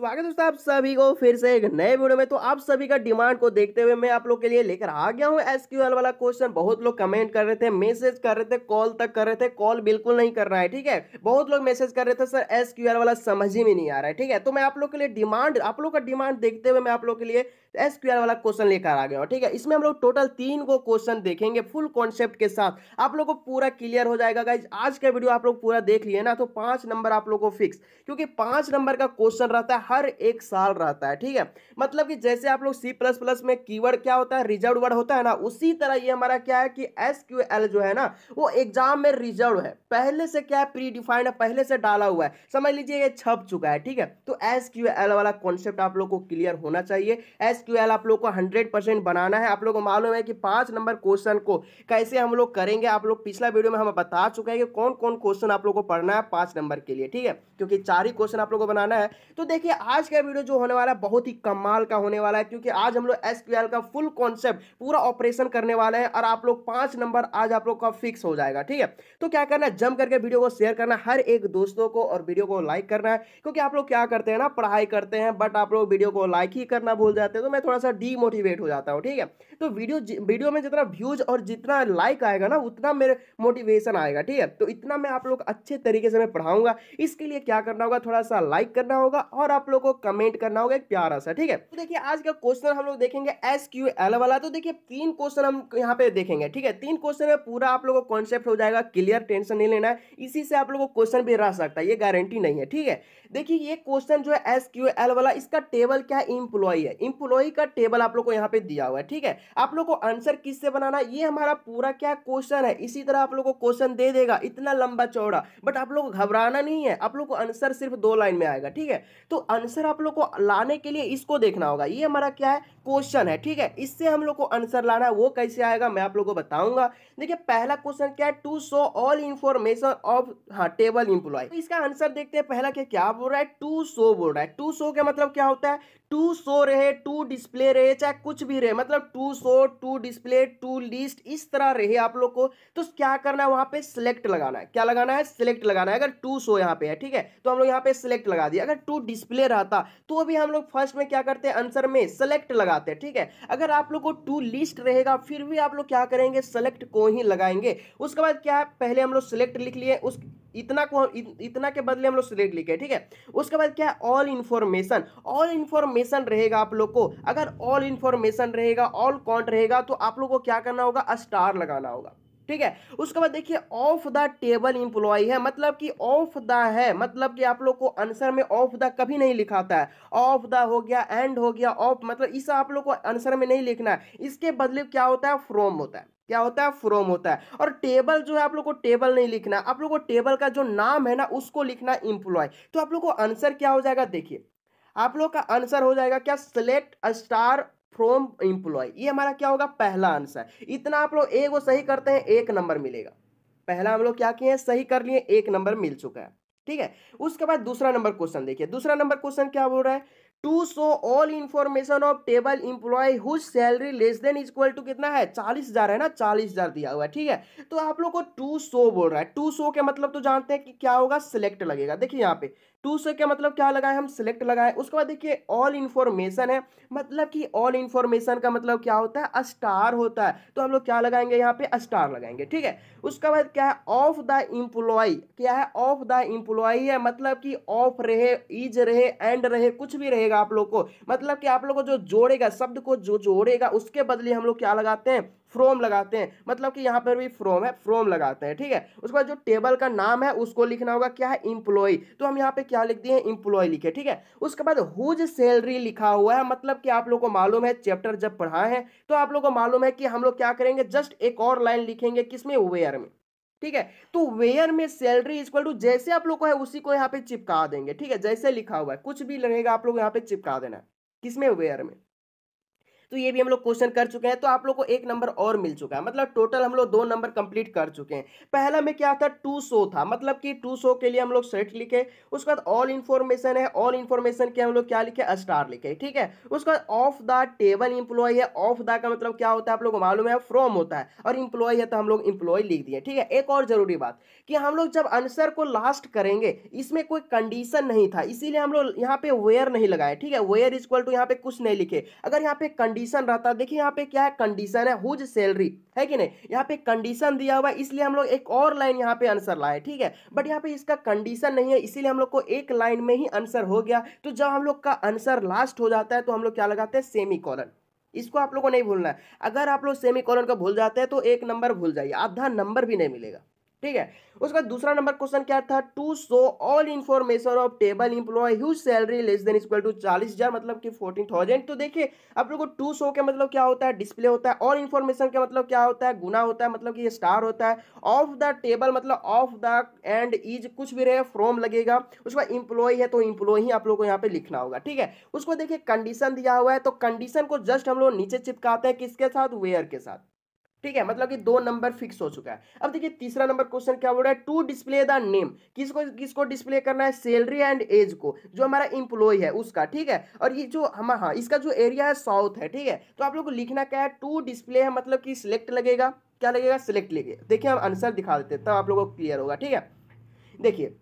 स्वागत दोस्तों आप सभी को फिर से एक नए वीडियो में तो आप सभी का डिमांड को देखते हुए मैं आप लोग के लिए लेकर आ गया हूँ एसक्यूएल वाला क्वेश्चन बहुत लोग कमेंट कर रहे थे मैसेज कर रहे थे कॉल तक कर रहे थे कॉल बिल्कुल नहीं कर रहा है ठीक है बहुत लोग मैसेज कर रहे थे सर एसक्यूएल वाला समझ ही में नहीं आ रहा है ठीक है तो मैं आप लोग के लिए डिमांड आप लोग का डिमांड देखते हुए मैं आप लोग के लिए एस क्यू आर वाला क्वेश्चन लेकर आ गया ठीक है इसमें हम लोग टोटल तीन को क्वेश्चन देखेंगे फुल कॉन्सेप्ट के साथ आप लोग को पूरा क्लियर हो जाएगा गाइज आज का वीडियो आप लोग पूरा देख लिए ना तो पांच नंबर आप लोग को फिक्स क्योंकि पांच नंबर का क्वेश्चन रहता है हर एक साल रहता है ठीक है मतलब कि जैसे आप लोग सी प्लस प्लस में कीवर्ड क्या होता है रिजर्व वर्ड होता है ना उसी तरह ये हमारा क्या है कि एस क्यू एल जो है ना वो एग्जाम में रिजर्व है पहले से क्या है प्रीडिफाइंड है पहले से डाला हुआ है समझ लीजिए ये छप चुका है ठीक है तो एस क्यू एल वाला कॉन्सेप्ट आप लोग को क्लियर होना चाहिए एस एसक्यूएल आप लोग को हंड्रेड परसेंट बनाना है आप लोग को मालूम है कि पांच नंबर क्वेश्चन को कैसे हम लोग करेंगे आप लोग पिछला वीडियो में हम बता चुके हैं कि कौन कौन क्वेश्चन आप लोग को पढ़ना है पांच नंबर के लिए ठीक है क्योंकि चार ही क्वेश्चन आप लोग को बनाना है तो देखिए आज का वीडियो जो होने वाला है बहुत ही कमाल का होने वाला है क्योंकि आज हम लोग एस का फुल कॉन्सेप्ट पूरा ऑपरेशन करने वाले हैं और आप लोग पांच नंबर आज आप लोग का फिक्स हो जाएगा ठीक है तो क्या करना है जम करके वीडियो को शेयर करना हर एक दोस्तों को और वीडियो को लाइक करना है क्योंकि आप लोग क्या करते हैं ना पढ़ाई करते हैं बट आप लोग वीडियो को लाइक ही करना भूल जाते हैं तो मैं थोड़ा सा डीमोटिवेट हो जाता हूँ ठीक है तो वीडियो वीडियो में जितना व्यूज और जितना लाइक आएगा ना उतना मेरे मोटिवेशन आएगा ठीक है तो इतना मैं आप लोग अच्छे तरीके से मैं पढ़ाऊंगा इसके लिए क्या करना होगा थोड़ा सा लाइक करना होगा और आप लोग को कमेंट करना होगा एक प्यारा सा ठीक है तो देखिए आज का क्वेश्चन हम लोग देखेंगे एस वाला तो देखिए तीन क्वेश्चन हम यहाँ पे देखेंगे ठीक है तीन क्वेश्चन में पूरा आप लोग को कॉन्सेप्ट हो जाएगा क्लियर टेंशन नहीं लेना है इसी से आप लोग को क्वेश्चन भी रह सकता है ये गारंटी नहीं है ठीक है देखिए ये क्वेश्चन जो है एस वाला इसका टेबल क्या है इम्प्लॉय है इंप्लॉय एम्प्लॉई का टेबल आप लोग को यहाँ पे दिया हुआ है ठीक है आप लोग को आंसर किससे बनाना ये हमारा पूरा क्या क्वेश्चन है इसी तरह आप लोग को क्वेश्चन दे देगा इतना लंबा चौड़ा बट आप लोग घबराना नहीं है आप लोग को आंसर सिर्फ दो लाइन में आएगा ठीक है तो आंसर आप लोग को लाने के लिए इसको देखना होगा ये हमारा क्या है क्वेश्चन है ठीक है इससे हम लोग को आंसर लाना है वो कैसे आएगा मैं आप लोग को बताऊंगा देखिए पहला क्वेश्चन क्या है to show all information of हाँ टेबल इंप्लॉय तो इसका आंसर देखते हैं पहला क्या क्या बोल रहा है टू सो बोल रहा है टू सो का मतलब क्या होता है टू शो रहे टू डिस्प्ले रहे चाहे कुछ भी रहे मतलब to show to display to list इस तरह रहे आप लोग को तो क्या करना है वहां पे सिलेक्ट लगाना है क्या लगाना है सिलेक्ट लगाना है अगर टू शो यहाँ पे है ठीक है तो हम लोग यहाँ पे सिलेक्ट लगा दिया अगर टू डिस्प्ले रहता तो अभी हम लोग फर्स्ट में क्या करते हैं आंसर में सेलेक्ट लगाते हैं ठीक है अगर आप लोग को टू लिस्ट रहेगा फिर भी आप लोग क्या करेंगे सेलेक्ट को ही लगाएंगे उसके बाद क्या पहले हम लोग सिलेक्ट लिख लिए उस इतना को इत, इतना के बदले हम लोग सिलेक्ट लिखे ठीक है उसके बाद क्या है ऑल इन्फॉर्मेशन ऑल इन्फॉर्मेशन रहेगा आप लोग को अगर ऑल इन्फॉर्मेशन रहेगा ऑल कॉन्ट रहेगा तो आप लोग को क्या करना होगा स्टार लगाना होगा ठीक है उसके बाद देखिए ऑफ द टेबल इंप्लॉय है मतलब कि ऑफ द है मतलब कि आप लोग को आंसर में ऑफ द कभी नहीं लिखा होता है ऑफ द हो गया एंड हो गया ऑफ मतलब इसे आप लोग को आंसर में नहीं लिखना है इसके बदले क्या होता है फ्रोम होता है क्या होता है फ्रोम होता है और टेबल जो है आप लोग को टेबल नहीं लिखना आप लोग को टेबल का जो नाम है ना उसको लिखना इंप्लॉय तो आप लोग को आंसर क्या हो जाएगा देखिए आप लोग का आंसर हो जाएगा क्या सिलेक्ट स्टार फ्रॉम इंप्लॉय ये हमारा क्या होगा पहला आंसर इतना आप लोग ए को सही करते हैं एक नंबर मिलेगा पहला हम लोग क्या किए हैं सही कर लिए एक नंबर मिल चुका है ठीक है उसके बाद दूसरा नंबर क्वेश्चन देखिए दूसरा नंबर क्वेश्चन क्या बोल रहा है to show all information of table employee whose salary less than is equal to कितना है चालीस हजार है ना चालीस हजार दिया हुआ है ठीक है तो आप लोग को टू सो बोल रहा है टू सो के मतलब तो जानते हैं कि क्या होगा सिलेक्ट लगेगा देखिए यहाँ पे टू से क्या मतलब क्या लगाए हम सिलेक्ट लगाए उसके बाद देखिए ऑल इन्फॉर्मेशन है मतलब कि ऑल इन्फॉर्मेशन का मतलब क्या होता है स्टार होता है तो हम लोग क्या लगाएंगे यहाँ पे स्टार लगाएंगे ठीक है उसके बाद क्या है ऑफ द इम्प्लॉय क्या है ऑफ द इम्प्लॉय है मतलब कि ऑफ रहे इज रहे एंड रहे कुछ भी रहेगा आप लोग को मतलब कि आप लोग को जो जोड़ेगा शब्द को जो जोड़ेगा उसके बदले हम लोग क्या लगाते हैं फ्रोम लगाते हैं मतलब कि यहाँ पर भी फ्रोम है फ्रोम लगाते हैं ठीक है उसके बाद जो टेबल का नाम है उसको लिखना होगा क्या है इम्प्लॉय तो हम यहाँ पे क्या लिख दिए इम्प्लॉय लिखे ठीक है उसके बाद हुज सैलरी लिखा हुआ है मतलब कि आप लोग को मालूम है चैप्टर जब पढ़ा है तो आप लोग को मालूम है कि हम लोग क्या करेंगे जस्ट एक और लाइन लिखेंगे किसमें वेयर में ठीक है तो वेयर में सैलरी इक्वल टू जैसे आप लोग को है उसी को यहाँ पे चिपका देंगे ठीक है जैसे लिखा हुआ है कुछ भी लगेगा आप लोग यहाँ पे चिपका देना है किसमें वेयर में तो ये भी हम लोग क्वेश्चन कर चुके हैं तो आप लोग को एक नंबर और मिल चुका है मतलब टोटल हम लोग दो नंबर कंप्लीट कर चुके हैं पहला में क्या था टू सो था मतलब कि टू सो के लिए हम लोग सेट लिखे उसके बाद ऑल इन्फॉर्मेशन है ऑल इन्फॉर्मेशन के हम लोग क्या लिखे स्टार लिखे ठीक है उसके बाद ऑफ द टेबल इंप्लॉय है ऑफ द का मतलब क्या होता है आप लोग को मालूम है फ्रॉम होता है और इंप्लॉय है तो हम लोग इंप्लॉय लिख दिए ठीक है एक और जरूरी बात कि हम लोग जब आंसर को लास्ट करेंगे इसमें कोई कंडीशन नहीं था इसीलिए हम लोग यहाँ पे वेयर नहीं लगाए ठीक है वेयर इज इक्वल टू यहाँ पे कुछ नहीं लिखे अगर यहाँ पे कंडीशन कंडीशन रहता है देखिए यहाँ पे क्या है कंडीशन है हुज सैलरी है कि नहीं यहाँ पे कंडीशन दिया हुआ है इसलिए हम लोग एक और लाइन यहाँ पे आंसर लाए ठीक है बट यहाँ पे इसका कंडीशन नहीं है इसीलिए हम लोग को एक लाइन में ही आंसर हो गया तो जब हम लोग का आंसर लास्ट हो जाता है तो हम लोग क्या लगाते हैं सेमी कॉलन इसको आप लोग को नहीं भूलना है अगर आप लोग सेमी कॉलन भूल जाते हैं तो एक नंबर भूल जाइए आधा नंबर भी नहीं मिलेगा ठीक है उसका दूसरा नंबर क्वेश्चन क्या था to show all information of table employee whose salary less than equal to चालीस हजार मतलब कि फोर्टीन थाउजेंड तो देखिए आप लोगों को टू सो के मतलब क्या होता है डिस्प्ले होता है ऑल इन्फॉर्मेशन का मतलब क्या होता है गुना होता है मतलब कि ये स्टार होता है ऑफ द टेबल मतलब ऑफ द एंड इज कुछ भी रहे फ्रॉम लगेगा उसके बाद इम्प्लॉय है तो इंप्लॉय ही आप लोग को यहाँ पे लिखना होगा ठीक है उसको देखिए कंडीशन दिया हुआ है तो कंडीशन को जस्ट हम लोग नीचे चिपकाते हैं किसके साथ वेयर के साथ ठीक है मतलब कि दो नंबर फिक्स हो चुका है अब देखिए तीसरा नंबर क्वेश्चन क्या बोल रहा है टू डिस्प्ले द नेम किसको किसको डिस्प्ले करना है सैलरी एंड एज को जो हमारा इंप्लॉय है उसका ठीक है और ये जो हम हाँ इसका जो एरिया है साउथ है ठीक है तो आप लोग को लिखना क्या है टू डिस्प्ले है मतलब कि सिलेक्ट लगेगा क्या लगेगा सिलेक्ट लगेगा देखिए हम आंसर दिखा देते हैं तब आप लोगों को क्लियर होगा ठीक है देखिए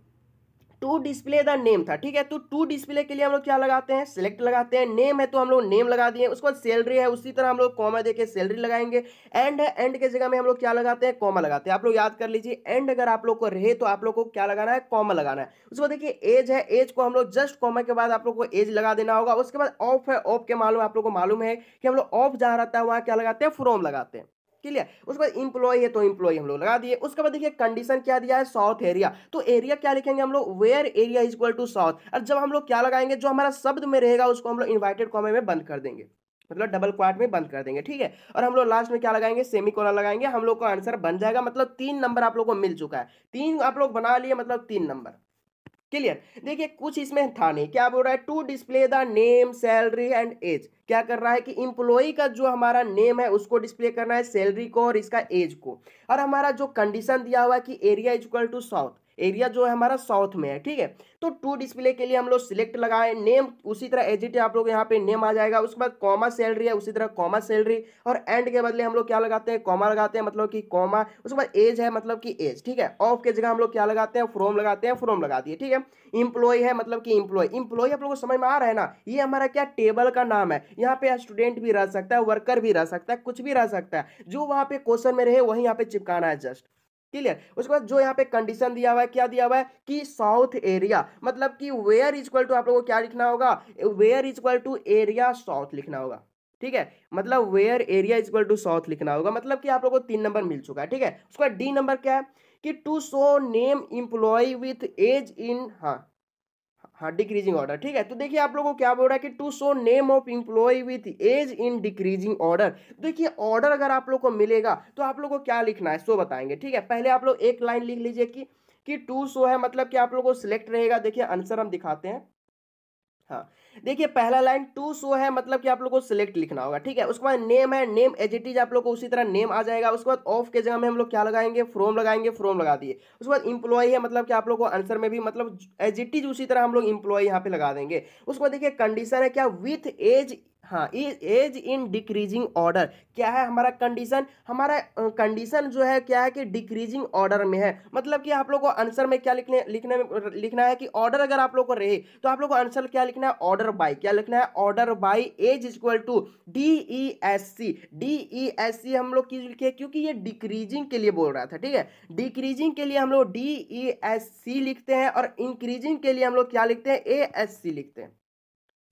टू डिस्प्ले द नेम था ठीक है तो टू डिस्प्ले के लिए हम लोग क्या लगाते हैं सिलेक्ट लगाते हैं नेम है तो हम लोग नेम लगा दिए उसके बाद सैलरी है उसी तरह हम लोग कॉमा देके सैलरी लगाएंगे एंड है एंड के जगह में हम लोग क्या लगाते हैं कॉमा लगाते हैं आप लोग याद कर लीजिए एंड अगर आप लोग को रहे तो आप लोग को क्या लगाना है कॉमा लगाना है उसके बाद देखिए एज है एज को हम लोग जस्ट कॉमा के बाद आप लोग को एज लगा देना होगा उसके बाद ऑफ है ऑफ के मालूम आप लोग को मालूम है कि हम लोग ऑफ जहाँ रहता है वहाँ क्या लगाते हैं फ्रोम लगाते हैं क्लियर उसके बाद इंप्लॉय है तो इंप्लॉय हम लोग लगा दिए उसके बाद देखिए कंडीशन क्या दिया है साउथ एरिया तो एरिया क्या लिखेंगे हम लोग where area is equal to south और जब हम लोग क्या लगाएंगे जो हमारा शब्द में रहेगा उसको हम लोग इन्वाइटेड कॉमे में बंद कर देंगे मतलब डबल क्वार्ट में बंद कर देंगे ठीक है और हम लोग लास्ट में क्या लगाएंगे सेमी कोना लगाएंगे हम लोग का आंसर बन जाएगा मतलब तीन नंबर आप लोग को मिल चुका है तीन आप लोग बना लिए मतलब तीन नंबर क्लियर देखिए कुछ इसमें था नहीं क्या बोल रहा है to display the name salary and age क्या कर रहा है कि इम्प्लॉई का जो हमारा नेम है उसको डिस्प्ले करना है सैलरी को और इसका एज को और हमारा जो कंडीशन दिया हुआ है कि area is equal to south area जो है हमारा साउथ में है ठीक है तो टू डिस्प्ले के लिए हम लोग सिलेक्ट लगाए नेम उसी तरह एजिट आप लोग यहाँ पे नेम आ जाएगा उसके बाद कॉमा सैलरी है उसी तरह कॉमा सैलरी और एंड के बदले हम लोग क्या लगाते हैं कॉमा लगाते हैं मतलब कि कॉमा उसके बाद एज है मतलब कि एज ठीक है ऑफ के जगह हम लोग क्या लगाते हैं फ्रोम लगाते हैं फ्रोम लगा दिए ठीक है इंप्लॉय है मतलब कि इंप्लॉय इंप्लॉय आप लोग को समझ में आ रहा है ना ये हमारा क्या टेबल का नाम है यहाँ पे स्टूडेंट भी रह सकता है वर्कर भी रह सकता है कुछ भी रह सकता है जो वहाँ पे क्वेश्चन में रहे वही यहाँ पे चिपकाना है जस्ट क्लियर उसके बाद जो यहाँ पे कंडीशन दिया हुआ है क्या दिया हुआ है कि साउथ एरिया मतलब कि वेयर इज इक्वल टू आप लोगों को क्या लिखना होगा where is equal to area south लिखना होगा ठीक है मतलब where area is equal to south लिखना होगा मतलब कि आप लोगों को तीन नंबर मिल चुका है ठीक है उसके बाद डी नंबर क्या है कि to show name employee with age in हाँ हाँ डिक्रीजिंग ऑर्डर ठीक है तो देखिए आप लोगों को क्या बोल रहा है कि to show name of employee with age in decreasing order देखिए ऑर्डर अगर आप लोग को मिलेगा तो आप लोग को क्या लिखना है सो बताएंगे ठीक है पहले आप लोग एक लाइन लिख लीजिए कि कि टू शो है मतलब कि आप लोगों को सिलेक्ट रहेगा देखिए आंसर हम दिखाते हैं हाँ देखिए पहला लाइन टू शो है मतलब कि आप लोग को सिलेक्ट लिखना होगा ठीक है उसके बाद नेम है नेम एज इट इज आप लोग को उसी तरह नेम आ जाएगा उसके बाद ऑफ के जगह में हम लोग क्या लगाएंगे फ्रॉम लगाएंगे फ्रॉम लगा दिए उसके बाद इंप्लॉई है मतलब कि आप लोग को आंसर में भी मतलब एज इट इज उसी तरह हम लोग इंप्लॉई यहाँ पे लगा देंगे उसके बाद देखिए कंडीशन है क्या विथ एज हाँ एज इन डिक्रीजिंग ऑर्डर क्या है हमारा कंडीशन हमारा कंडीशन जो है क्या है कि डिक्रीजिंग ऑर्डर में है मतलब कि आप लोग को आंसर में क्या लिखने लिखने लिखना है कि ऑर्डर अगर आप लोग को रहे तो आप लोग को आंसर क्या लिखना है ऑर्डर बाय क्या लिखना है order by age equal to D E S C D E S C हम लोग क्यों लिखे क्योंकि ये डिक्रीजिंग के लिए बोल रहा था ठीक है डिक्रीजिंग के लिए हम लोग डी ई एस सी लिखते हैं और इंक्रीजिंग के लिए हम लोग क्या लिखते हैं ए एस सी लिखते हैं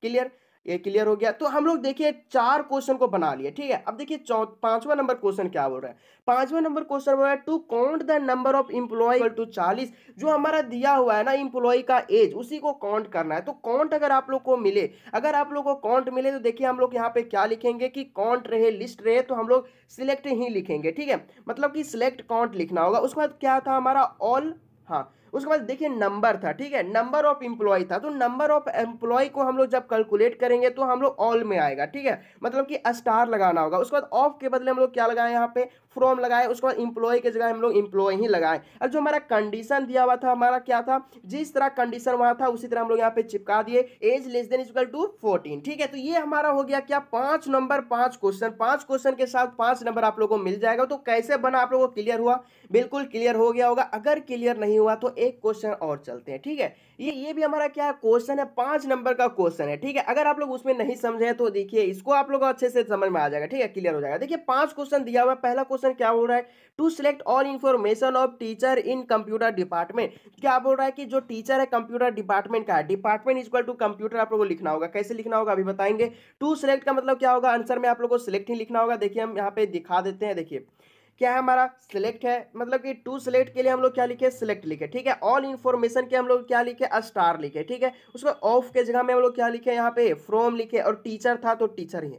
क्लियर ये क्लियर हो गया तो हम लोग देखिए चार क्वेश्चन को बना लिए ठीक है अब देखिए पांचवा नंबर क्वेश्चन क्या बोल रहा है पांचवा नंबर क्वेश्चन बोल रहा है to count the number of employee to चालीस जो हमारा दिया हुआ है ना इम्प्लॉय का एज उसी को काउंट करना है तो काउंट अगर आप लोग को मिले अगर आप लोग को काउंट मिले तो देखिए हम लोग यहाँ पे क्या लिखेंगे कि काउंट रहे लिस्ट रहे तो हम लोग सिलेक्ट ही लिखेंगे ठीक है मतलब कि सिलेक्ट काउंट लिखना होगा उसके बाद क्या था हमारा ऑल हाँ उसके बाद देखिए नंबर था ठीक है नंबर ऑफ एम्प्लॉय था तो नंबर ऑफ एम्प्लॉय को हम लोग जब कैलकुलेट करेंगे तो हम लोग ऑल में आएगा ठीक है मतलब कि स्टार लगाना होगा उसके बाद ऑफ के बदले हम लोग क्या लगाए यहाँ पे फ्रॉम लगाए उसके बाद इंप्लॉय के जगह हम लोग इंप्लॉय ही लगाए और जो हमारा कंडीशन दिया हुआ था हमारा क्या था जिस तरह कंडीशन वहां था उसी तरह हम लोग यहाँ पे चिपका दिए age less than equal to fourteen ठीक है तो ये हमारा हो गया क्या पांच नंबर पांच क्वेश्चन पांच क्वेश्चन के साथ पांच नंबर आप लोगों को मिल जाएगा तो कैसे बना आप लोगों को क्लियर हुआ बिल्कुल क्लियर हो गया होगा अगर क्लियर नहीं हुआ तो एक क्वेश्चन और चलते हैं ठीक है ये ये भी हमारा क्या क्वेश्चन है पांच नंबर का क्वेश्चन है ठीक है अगर आप लोग उसमें नहीं समझे तो देखिए इसको आप लोग अच्छे से समझ में आ जाएगा ठीक है क्लियर हो जाएगा देखिए पांच क्वेश्चन दिया हुआ है पहला क्वेश्चन क्या बोल रहा है to select all information of teacher in computer department क्या बोल रहा है कि जो टीचर है कंप्यूटर डिपार्टमेंट का है डिपार्टमेंट इज्वल टू कंप्यूटर आप लोग को लिखना होगा कैसे लिखना होगा अभी बताएंगे टू सिलेक्ट का मतलब क्या होगा आंसर में आप लोग को सिलेक्ट ही लिखना होगा देखिए हम यहाँ पे दिखा देते हैं देखिए क्या है हमारा सिलेक्ट है मतलब कि टू सिलेक्ट के लिए हम लोग क्या लिखे सिलेक्ट लिखे ठीक है ऑल इन्फॉर्मेशन के हम लोग क्या लिखे स्टार लिखे ठीक है उसको ऑफ के जगह में हम लोग क्या लिखे यहाँ पे फ्रॉम लिखे और टीचर था तो टीचर ही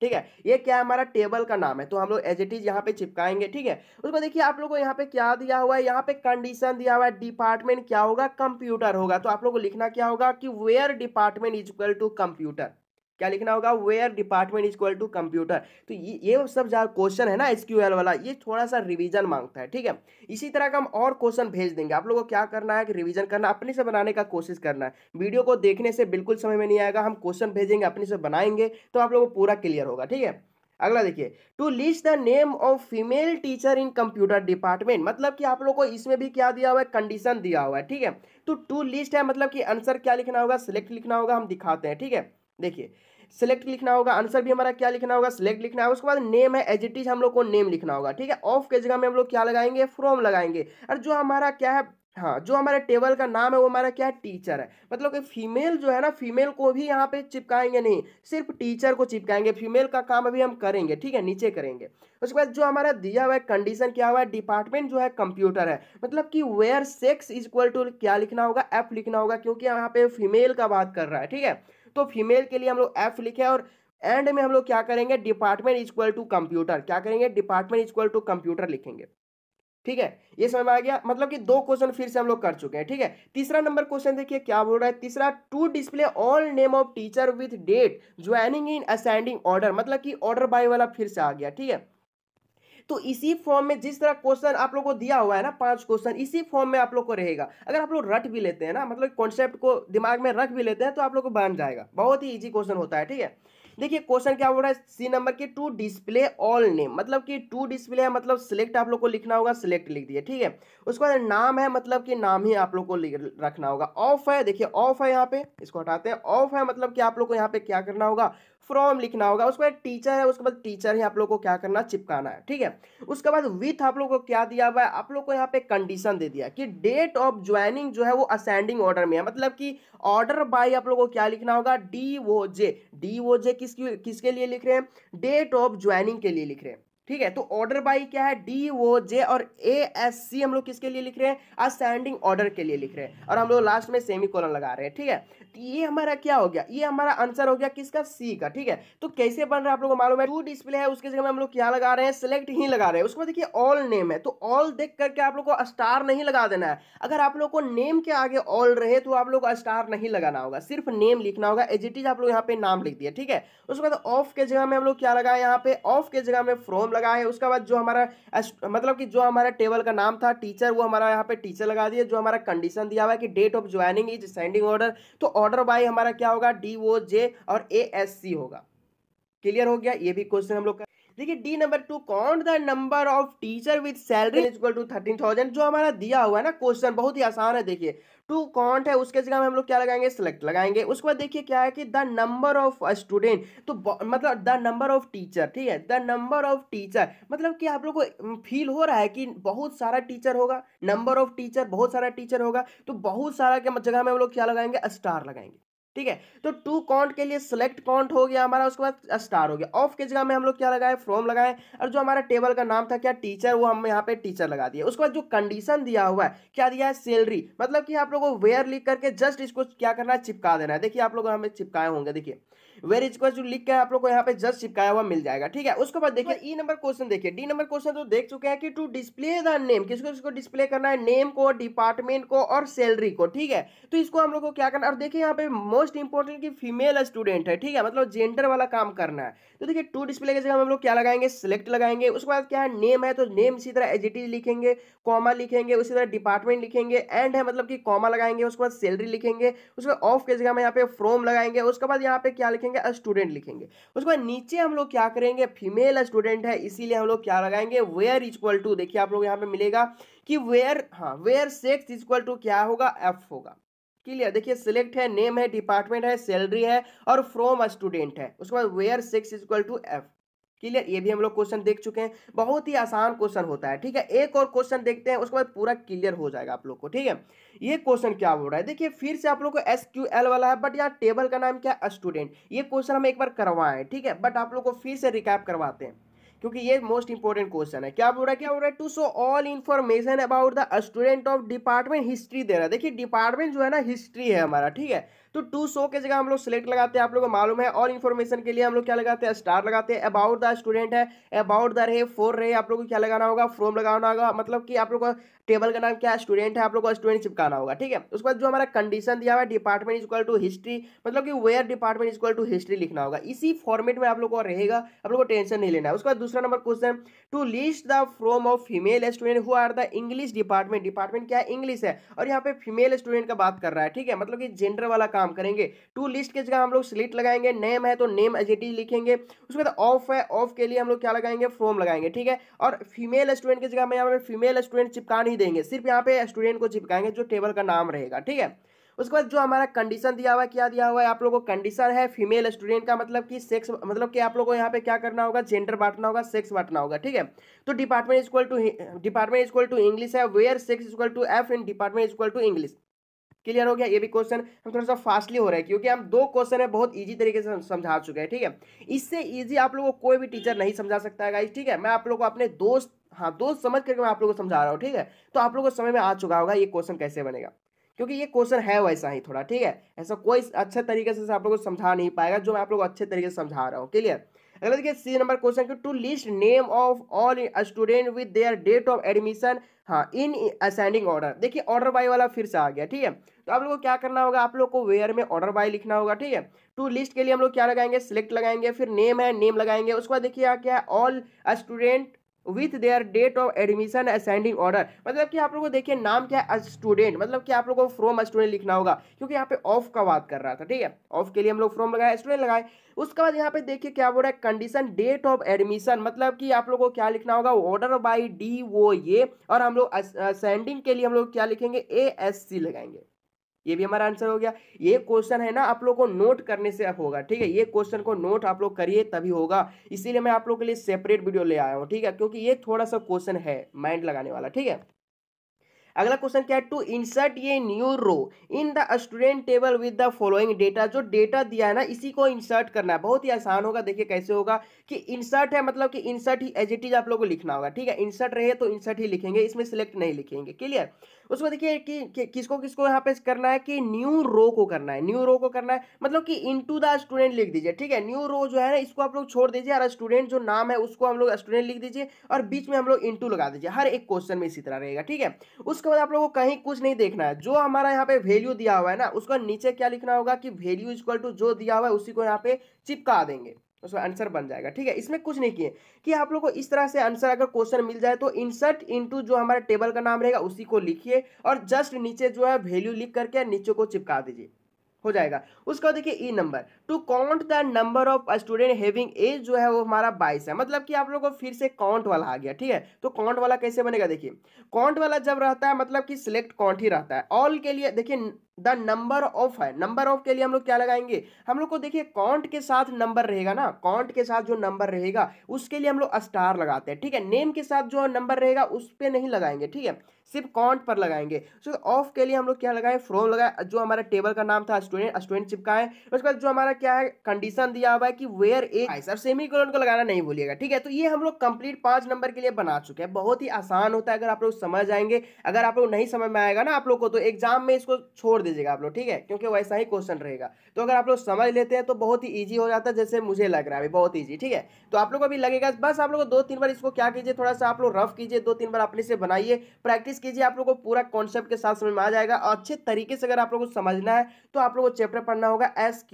ठीक है ये क्या है हमारा टेबल का नाम है तो हम लोग एज इट इज यहाँ पे चिपकाएंगे ठीक है उसको देखिए आप लोगों को यहाँ पे क्या दिया हुआ है यहाँ पे कंडीशन दिया हुआ है डिपार्टमेंट क्या होगा कंप्यूटर होगा तो आप लोगों को लिखना क्या होगा कि where department is equal to computer क्या लिखना होगा where department is equal to computer तो ये सब जहाँ क्वेश्चन है ना एसक्यूएल वाला ये थोड़ा सा रिवीजन मांगता है ठीक है इसी तरह का हम और क्वेश्चन भेज देंगे आप लोगों को क्या करना है कि रिवीजन करना अपने से बनाने का कोशिश करना है वीडियो को देखने से बिल्कुल समय में नहीं आएगा हम क्वेश्चन भेजेंगे अपने से बनाएंगे तो आप लोगों को पूरा क्लियर होगा ठीक है अगला देखिए to list the name of female teacher in computer department मतलब कि आप लोग को इसमें भी क्या दिया हुआ है कंडीशन दिया हुआ है ठीक है तो टू लिस्ट है मतलब कि आंसर क्या लिखना होगा सिलेक्ट लिखना होगा हम दिखाते हैं ठीक है देखिए सेलेक्ट लिखना होगा आंसर भी हमारा क्या लिखना होगा सेलेक्ट लिखना होगा उसके बाद नेम है एज इट इज हम लोग को नेम लिखना होगा ठीक है ऑफ के जगह में हम लोग क्या लगाएंगे फ्रॉम लगाएंगे और जो हमारा क्या है हाँ जो हमारे टेबल का नाम है वो हमारा क्या है टीचर है मतलब कि फीमेल जो है ना फीमेल को भी यहाँ पे चिपकाएंगे नहीं सिर्फ टीचर को चिपकाएंगे फीमेल का काम अभी हम करेंगे ठीक है नीचे करेंगे उसके बाद जो हमारा दिया हुआ है कंडीशन क्या हुआ है डिपार्टमेंट जो है कंप्यूटर है मतलब कि where sex is equal to क्या लिखना होगा एफ लिखना होगा क्योंकि यहाँ पे फीमेल का बात कर रहा है ठीक है तो फीमेल के लिए हम लोग एफ लिखे और एंड में हम लोग क्या करेंगे डिपार्टमेंट इक्वल टू कंप्यूटर क्या करेंगे डिपार्टमेंट इक्वल टू कंप्यूटर लिखेंगे ठीक है ये समझ में आ गया मतलब कि दो क्वेश्चन फिर से हम लोग कर चुके हैं ठीक है तीसरा नंबर क्वेश्चन देखिए क्या बोल रहा है तीसरा to display all name of teacher with date joining in ascending order मतलब कि ऑर्डर बाय वाला फिर से आ गया ठीक है तो इसी फॉर्म में जिस तरह क्वेश्चन आप लोग को दिया हुआ है ना पांच क्वेश्चन इसी फॉर्म में आप लोग को रहेगा अगर आप लोग रट भी लेते हैं ना मतलब कॉन्सेप्ट को दिमाग में रख भी लेते हैं तो आप लोग को बन हम्म। जाएगा बहुत ही ईजी क्वेश्चन होता है ठीक है देखिए क्वेश्चन क्या हो रहा है सी नंबर के टू डिस्प्ले ऑल नेम मतलब कि टू डिस्प्ले है मतलब सिलेक्ट आप लोग को लिखना होगा सिलेक्ट लिख दिए ठीक है उसके बाद नाम है मतलब कि नाम ही आप लोग को रखना होगा ऑफ है देखिए ऑफ है यहाँ पे इसको हटाते हैं ऑफ है मतलब कि आप लोग को यहाँ पे क्या करना होगा फ्रॉम लिखना होगा उसके बाद टीचर है उसके बाद टीचर ही आप लोग को क्या करना चिपकाना है ठीक है उसके बाद विथ आप लोग को क्या दिया हुआ है आप लोग को यहाँ पे कंडीशन दे दिया कि डेट ऑफ ज्वाइनिंग जो है वो असेंडिंग ऑर्डर में है मतलब कि ऑर्डर बाय आप लोग को क्या लिखना होगा डी वो जे डी वो जे किसकी किसके लिए लिख रहे हैं डेट ऑफ ज्वाइनिंग के लिए लिख रहे हैं ठीक है तो ऑर्डर बाई क्या है डी ओ जे और ए एस सी हम लोग किसके लिए लिख रहे हैं असेंडिंग ऑर्डर के लिए लिख रहे हैं और हम लोग लास्ट में सेमी कॉलन लगा रहे हैं ठीक है ये हमारा क्या हो गया ये हमारा आंसर हो गया किसका सी का ठीक है तो कैसे बन रहा है आप लोगों को मालूम है टू डिस्प्ले है उसके जगह में हम लोग क्या लगा रहे हैं सिलेक्ट ही लगा रहे हैं उसके बाद देखिए ऑल नेम है तो ऑल देख करके आप लोग को स्टार नहीं लगा देना है अगर आप लोग को नेम के आगे ऑल रहे तो आप लोग को स्टार नहीं लगाना होगा सिर्फ नेम लिखना होगा एज आप लोग यहाँ पे नाम लिख दिया ठीक है उसके बाद ऑफ के जगह में हम लोग क्या लगाए यहाँ पे ऑफ के जगह में फ्रोम लगाए है उसके बाद जो हमारा मतलब कि जो हमारा टेबल का नाम था टीचर वो हमारा यहाँ पे टीचर लगा दिया जो हमारा कंडीशन दिया हुआ है कि date of joining is ascending order तो ऑर्डर बाई हमारा क्या होगा डी ओ जे और ए एस सी होगा क्लियर हो गया ये भी क्वेश्चन हम लोग का देखिए D number to count the number of teacher with salary equal to thirteen thousand जो हमारा दिया हुआ है ना क्वेश्चन बहुत ही आसान है देखिए टू कॉन्ट है उसके जगह में हम लोग क्या लगाएंगे सिलेक्ट लगाएंगे उसके बाद देखिए क्या है कि द नंबर ऑफ स्टूडेंट तो मतलब द नंबर ऑफ टीचर ठीक है द नंबर ऑफ टीचर मतलब कि आप लोग को फील हो रहा है कि बहुत सारा टीचर होगा नंबर ऑफ टीचर बहुत सारा टीचर होगा तो बहुत सारा के जगह में हम लोग क्या लगाएंगे स्टार लगाएंगे ठीक है तो टू काउंट के लिए सिलेक्ट काउंट हो गया हमारा उसके बाद स्टार हो गया ऑफ की जगह में हम लोग क्या लगाए फ्रॉम लगाए और जो हमारा टेबल का नाम था क्या टीचर वो हम यहाँ पे टीचर लगा दिया उसके बाद जो कंडीशन दिया हुआ है क्या दिया है सैलरी मतलब कि आप लोगों को वेयर लिख करके जस्ट इसको क्या करना है चिपका देना है देखिए आप लोग हमें चिपकाए होंगे देखिए वेर इज क्वेश्चन लिख के आप लोग को यहाँ पे जस्ट चिपकाया हुआ मिल जाएगा ठीक है उसके बाद देखिए ई नंबर क्वेश्चन देखिए डी नंबर क्वेश्चन तो देख चुके हैं कि टू डिस्प्ले द नेम किसको किसको डिस्प्ले करना है नेम को डिपार्टमेंट को और सैलरी को ठीक है तो इसको हम लोग को क्या करना और देखिए यहाँ पे मोस्ट इंपॉर्टेंट की फीमेल स्टूडेंट है ठीक है मतलब जेंडर वाला काम करना है तो देखिए टू डिस्प्ले की जगह हम लोग क्या लगाएंगे सिलेक्ट लगाएंगे उसके बाद क्या है नेम है तो नेम इसी तरह एजिटी लिखेंगे कॉमा लिखेंगे उसी तरह डिपार्टमेंट लिखेंगे एंड है मतलब कि कॉमा लगाएंगे उसके बाद सैलरी लिखेंगे उसके बाद ऑफ की जगह हम यहाँ पे फ्रोम लगाएंगे उसके बाद यहाँ पे क्या लिखेंगे लिखेंगे स्टूडेंट लिखेंगे उसके बाद नीचे हम लोग क्या करेंगे फीमेल स्टूडेंट है इसीलिए हम लोग क्या लगाएंगे वेयर इक्वल टू देखिए आप लोग यहाँ पे मिलेगा कि वेयर हाँ वेयर सेक्स इक्वल टू क्या होगा एफ होगा क्लियर देखिए सिलेक्ट है नेम है डिपार्टमेंट है सैलरी है और फ्रॉम स्टूडेंट है उसके बाद where sex equal to F clear ये भी हम लोग क्वेश्चन देख चुके हैं बहुत ही आसान क्वेश्चन होता है ठीक है एक और क्वेश्चन देखते हैं उसके बाद पूरा क्लियर हो जाएगा आप लोग को ठीक है ये क्वेश्चन क्या हो रहा है देखिए फिर से आप लोग को एस क्यू एल वाला है बट यार टेबल का नाम क्या है स्टूडेंट ये क्वेश्चन हम एक बार करवाए ठीक है बट आप लोग को फिर से रिकैप करवाते हैं क्योंकि ये मोस्ट इंपॉर्टेंट क्वेश्चन है क्या बोल रहा है क्या बोल रहा है to show all information about the student of department history दे रहा है देखिए डिपार्टमेंट जो है ना हिस्ट्री है हमारा ठीक है तो टू सो के जगह हम लोग सिलेक्ट लगाते हैं आप लोग को मालूम है और इन्फॉर्मेशन के लिए हम लोग क्या लगाते हैं स्टार लगाते हैं अबाउट द स्टूडेंट है अबाउट द रहे फोर रहे आप लोग को क्या लगाना होगा फ्रोम लगाना होगा मतलब कि आप लोग को टेबल का नाम क्या स्टूडेंट है आप लोग को स्टूडेंट चिपकाना होगा ठीक है उसके बाद जो हमारा कंडीशन दिया हुआ है डिपार्टमेंट इक्वल टू हिस्ट्री मतलब कि where department equal to history लिखना होगा इसी फॉर्मेट में आप लोग को रहेगा आप लोग को टेंशन नहीं लेना है उसके बाद दूसरा number question to list the from of female student who are the English department department क्या है इंग्लिश है और यहाँ पे फीमेल स्टूडेंट का बात कर रहा है ठीक है मतलब कि जेंडर वाला काम काम करेंगे टू लिस्ट की जगह हम लोग स्लिट लगाएंगे नेम है तो नेम एज इट इज लिखेंगे उसके बाद ऑफ है ऑफ के लिए हम लोग क्या लगाएंगे फ्रॉम लगाएंगे ठीक है और फीमेल स्टूडेंट की जगह यहाँ पे फीमेल स्टूडेंट चिपका नहीं देंगे सिर्फ यहाँ पे स्टूडेंट को चिपकाएंगे जो टेबल का नाम रहेगा ठीक है उसके बाद जो हमारा कंडीशन दिया हुआ है क्या दिया हुआ है आप लोगों को कंडीशन है फीमेल स्टूडेंट का मतलब कि सेक्स मतलब कि आप लोगों को यहाँ पे क्या करना होगा जेंडर बांटना होगा सेक्स बांटना होगा ठीक है तो department is equal to department is equal to English है where sex is equal to F in department is equal to English clear हो गया ये भी क्वेश्चन हम थोड़ा सा फास्टली हो रहा है क्योंकि हम दो क्वेश्चन है बहुत ईजी तरीके से समझा चुके हैं ठीक है इससे ईजी आप लोगों को कोई भी टीचर नहीं समझा सकता है ठीक है मैं आप लोग को अपने दोस्त हाँ दोस्त समझ करके मैं आप लोगों को समझा रहा हूँ ठीक है तो आप लोगों को समय में आ चुका होगा ये क्वेश्चन कैसे बनेगा क्योंकि ये क्वेश्चन है वैसा ही थोड़ा ठीक है ऐसा कोई अच्छे तरीके से आप लोगों को समझा नहीं पाएगा जो मैं आप लोग अच्छे तरीके से समझा रहा हूँ क्लियर अगला देखिए C number question to list name of all student with their date of admission हाँ इन असेंडिंग ऑर्डर देखिए ऑर्डर बाई वाला फिर से आ गया ठीक है तो आप लोग को क्या करना होगा आप लोग को वेयर में ऑर्डर बाई लिखना होगा ठीक है टू तो लिस्ट के लिए हम लोग क्या लगाएंगे सिलेक्ट लगाएंगे फिर नेम है नेम लगाएंगे उसके बाद देखिए क्या all student with their date of admission ascending order मतलब कि आप लोगों को देखिए नाम क्या है स्टूडेंट मतलब कि आप लोगों को फ्रॉम स्टूडेंट लिखना होगा क्योंकि यहाँ पे ऑफ का बात कर रहा था ठीक है ऑफ के लिए हम लोग फ्रॉम लगाए स्टूडेंट लगाए उसके बाद यहाँ पे देखिए क्या बोल रहा है कंडीशन डेट ऑफ एडमिशन मतलब कि आप लोगों को क्या लिखना होगा ऑर्डर बाई डी वो ये और हम लोग असेंडिंग के लिए हम लोग क्या लिखेंगे ए एस सी लगाएंगे ये भी हमारा आंसर हो गया ये क्वेश्चन है ना आप लोग को नोट करने से होगा ठीक है ये क्वेश्चन को नोट आप लोग करिए तभी होगा इसीलिए मैं आप लोग के लिए सेपरेट वीडियो ले आया हूँ ठीक है क्योंकि ये थोड़ा सा क्वेश्चन है माइंड लगाने वाला ठीक है अगला क्वेश्चन क्या है टू इंसर्ट ये new row in the student table with the following data जो डेटा दिया है ना इसी को इंसर्ट करना है बहुत ही आसान होगा देखिए कैसे होगा कि इंसर्ट है मतलब कि इंसर्ट ही एज इट इज आप लोगों को लिखना होगा ठीक है इंसर्ट रहे तो इंसर्ट ही लिखेंगे इसमें सिलेक्ट नहीं लिखेंगे क्लियर उसको देखिए कि, कि किसको किसको यहाँ पे करना है कि न्यू रो को करना है न्यू रो को करना है मतलब कि इनटू द स्टूडेंट लिख दीजिए ठीक है न्यू रो जो है ना इसको आप लोग छोड़ दीजिए और स्टूडेंट जो नाम है उसको हम लोग स्टूडेंट लिख दीजिए और बीच में हम लोग इंटू लगा दीजिए हर एक क्वेश्चन में इसी तरह रहेगा ठीक है उस उसके बाद आप लोगों को कहीं कुछ नहीं देखना है जो हमारा यहाँ पे वैल्यू दिया हुआ है ना उसका नीचे क्या लिखना होगा कि वैल्यू इक्वल टू जो दिया हुआ है उसी को यहाँ पे चिपका देंगे उसका आंसर बन जाएगा ठीक है इसमें कुछ नहीं किए कि आप लोग को इस तरह से आंसर अगर क्वेश्चन मिल जाए तो इंसर्ट इनटू जो हमारे टेबल का नाम रहेगा उसी को लिखिए और जस्ट नीचे जो है वैल्यू लिख करके नीचे को चिपका दीजिए हो जाएगा उसका देखिए ई number to count the number of student having age जो है वो हमारा बाईस है मतलब कि आप लोगों को फिर से काउंट वाला आ गया ठीक है तो काउंट वाला कैसे बनेगा देखिए काउंट वाला जब रहता है मतलब कि सिलेक्ट काउंट ही रहता है ऑल के लिए देखिए द नंबर ऑफ है नंबर ऑफ के लिए हम लोग क्या लगाएंगे हम लोग को देखिए कॉन्ट के साथ नंबर रहेगा ना कॉन्ट के साथ जो नंबर रहेगा उसके लिए हम लोग स्टार लगाते हैं ठीक है नेम के साथ जो नंबर रहेगा उस पर नहीं लगाएंगे ठीक है सिर्फ कॉन्ट पर लगाएंगे सो so, ऑफ के लिए हम लोग क्या लगाए फ्रॉम लगाए जो हमारा टेबल का नाम था स्टूडेंट स्टूडेंट चिपका है उसके बाद जो हमारा क्या है कंडीशन दिया हुआ है कि where a sir semicolon को लगाना नहीं भूलिएगा ठीक है तो ये हम लोग कंप्लीट पांच नंबर के लिए बना चुके हैं बहुत ही आसान होता है अगर आप लोग समझ आएंगे अगर आप लोग नहीं समझ में आएगा ना आप लोग को तो एग्जाम में इसको छोड़ छोड़ दीजिएगा आप लोग ठीक है क्योंकि वैसा ही क्वेश्चन रहेगा तो अगर आप लोग समझ लेते हैं तो बहुत ही ईजी हो जाता है जैसे मुझे लग रहा है अभी बहुत ईजी ठीक है तो आप लोग को भी लगेगा बस आप लोग दो तीन बार इसको क्या कीजिए थोड़ा सा आप लोग रफ कीजिए दो तीन बार अपने से बनाइए प्रैक्टिस कीजिए आप लोग को पूरा कॉन्सेप्ट के साथ समझ में आ जाएगा और अच्छे तरीके से अगर आप लोग को समझना है तो आप लोग को चैप्टर पढ़ना होगा एस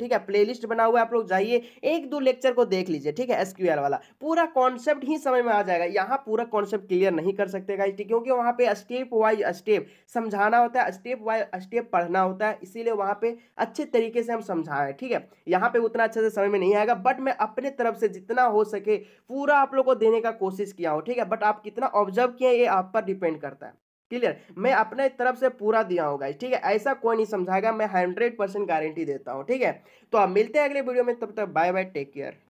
ठीक है प्ले बना हुआ है आप लोग जाइए एक दो लेक्चर को देख लीजिए ठीक है एस वाला पूरा कॉन्सेप्ट ही समझ में आ जाएगा यहाँ पूरा कॉन्सेप्ट क्लियर नहीं कर सकते क्योंकि वहाँ पे स्टेप वाइज स्टेप समझाना होता है स्टेप वाइज स्टेप स्टेप पढ़ना होता है इसीलिए वहाँ पे अच्छे तरीके से हम समझा रहे हैं ठीक है यहाँ पे उतना अच्छे से समझ में नहीं आएगा बट मैं अपने तरफ से जितना हो सके पूरा आप लोग को देने का कोशिश किया हूँ ठीक है बट आप कितना ऑब्जर्व किए ये आप पर डिपेंड करता है क्लियर मैं अपने तरफ से पूरा दिया होगा ठीक है ऐसा कोई नहीं समझाएगा मैं हंड्रेड परसेंट गारंटी देता हूँ ठीक है तो आप मिलते हैं अगले वीडियो में तब तक बाय बाय टेक केयर